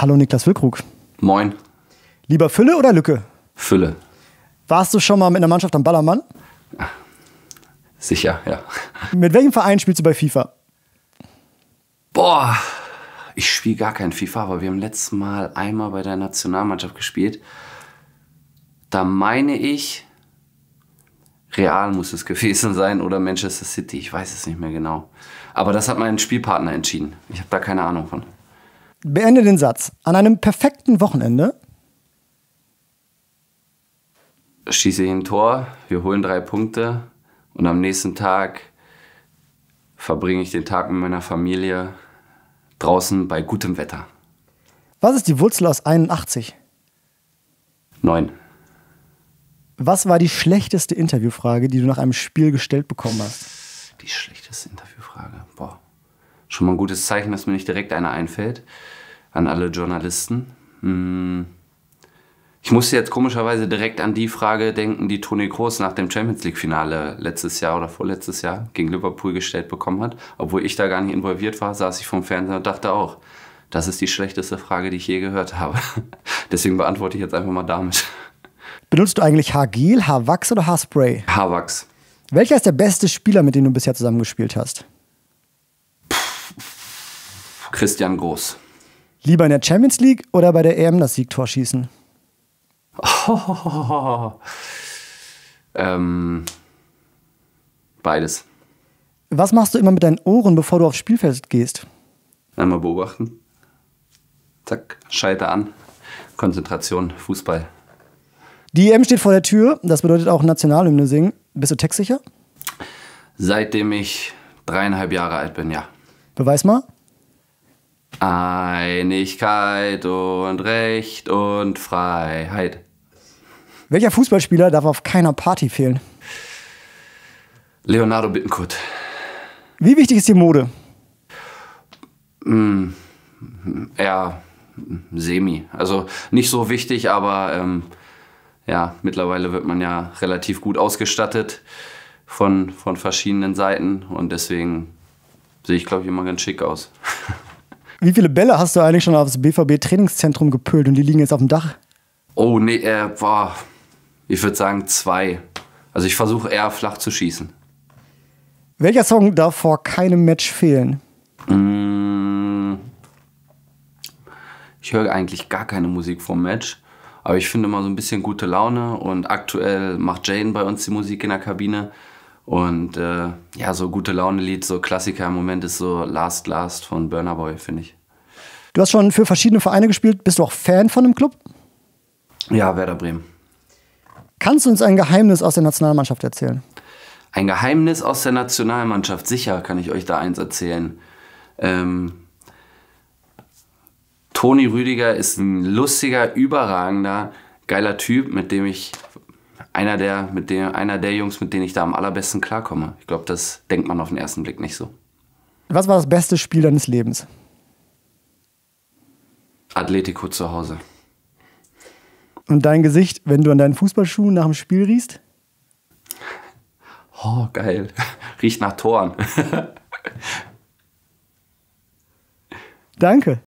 Hallo Niklas Wilkrug. Moin. Lieber Fülle oder Lücke? Fülle. Warst du schon mal mit einer Mannschaft am Ballermann? Sicher, ja. Mit welchem Verein spielst du bei FIFA? Boah, ich spiele gar kein FIFA, aber wir haben letztes Mal einmal bei der Nationalmannschaft gespielt. Da meine ich, Real muss es gewesen sein oder Manchester City, ich weiß es nicht mehr genau. Aber das hat mein Spielpartner entschieden. Ich habe da keine Ahnung von. Beende den Satz. An einem perfekten Wochenende. Schieße ich ein Tor, wir holen drei Punkte und am nächsten Tag verbringe ich den Tag mit meiner Familie draußen bei gutem Wetter. Was ist die Wurzel aus 81? Neun. Was war die schlechteste Interviewfrage, die du nach einem Spiel gestellt bekommen hast? Die schlechteste Interviewfrage. Boah. Schon mal ein gutes Zeichen, dass mir nicht direkt einer einfällt an alle Journalisten. Hm. Ich musste jetzt komischerweise direkt an die Frage denken, die Toni Kroos nach dem Champions League-Finale letztes Jahr oder vorletztes Jahr gegen Liverpool gestellt bekommen hat. Obwohl ich da gar nicht involviert war, saß ich vom Fernseher und dachte auch, das ist die schlechteste Frage, die ich je gehört habe. Deswegen beantworte ich jetzt einfach mal damit. Benutzt du eigentlich Haargel, Haarwachs oder Haarspray? Haarwachs. Welcher ist der beste Spieler, mit dem du bisher zusammengespielt hast? Christian Groß. Lieber in der Champions League oder bei der EM das Siegtor schießen? Oh, ähm, beides. Was machst du immer mit deinen Ohren, bevor du aufs Spielfeld gehst? Einmal beobachten. Zack, Scheiter an. Konzentration, Fußball. Die EM steht vor der Tür, das bedeutet auch Nationalhymne singen. Bist du textsicher? Seitdem ich dreieinhalb Jahre alt bin, ja. Beweis mal. Einigkeit und Recht und Freiheit. Welcher Fußballspieler darf auf keiner Party fehlen? Leonardo Bittencourt. Wie wichtig ist die Mode? Hm, eher semi. Also nicht so wichtig, aber ähm, ja, mittlerweile wird man ja relativ gut ausgestattet von, von verschiedenen Seiten und deswegen sehe ich, glaube ich, immer ganz schick aus. Wie viele Bälle hast du eigentlich schon aufs BVB-Trainingszentrum gepölt und die liegen jetzt auf dem Dach? Oh, nee, äh, boah. Ich würde sagen zwei. Also ich versuche eher flach zu schießen. Welcher Song darf vor keinem Match fehlen? Mm. ich höre eigentlich gar keine Musik vom Match. Aber ich finde immer so ein bisschen gute Laune und aktuell macht Jane bei uns die Musik in der Kabine. Und äh, ja, so gute Laune-Lied, so Klassiker im Moment ist so Last Last von Burner Boy, finde ich. Du hast schon für verschiedene Vereine gespielt. Bist du auch Fan von einem Club? Ja, Werder Bremen. Kannst du uns ein Geheimnis aus der Nationalmannschaft erzählen? Ein Geheimnis aus der Nationalmannschaft, sicher kann ich euch da eins erzählen. Ähm, Toni Rüdiger ist ein lustiger, überragender, geiler Typ, mit dem ich einer der, mit dem, einer der Jungs, mit denen ich da am allerbesten klarkomme. Ich glaube, das denkt man auf den ersten Blick nicht so. Was war das beste Spiel deines Lebens? Atletico zu Hause. Und dein Gesicht, wenn du an deinen Fußballschuhen nach dem Spiel riechst? Oh, geil. Riecht nach Toren. Danke.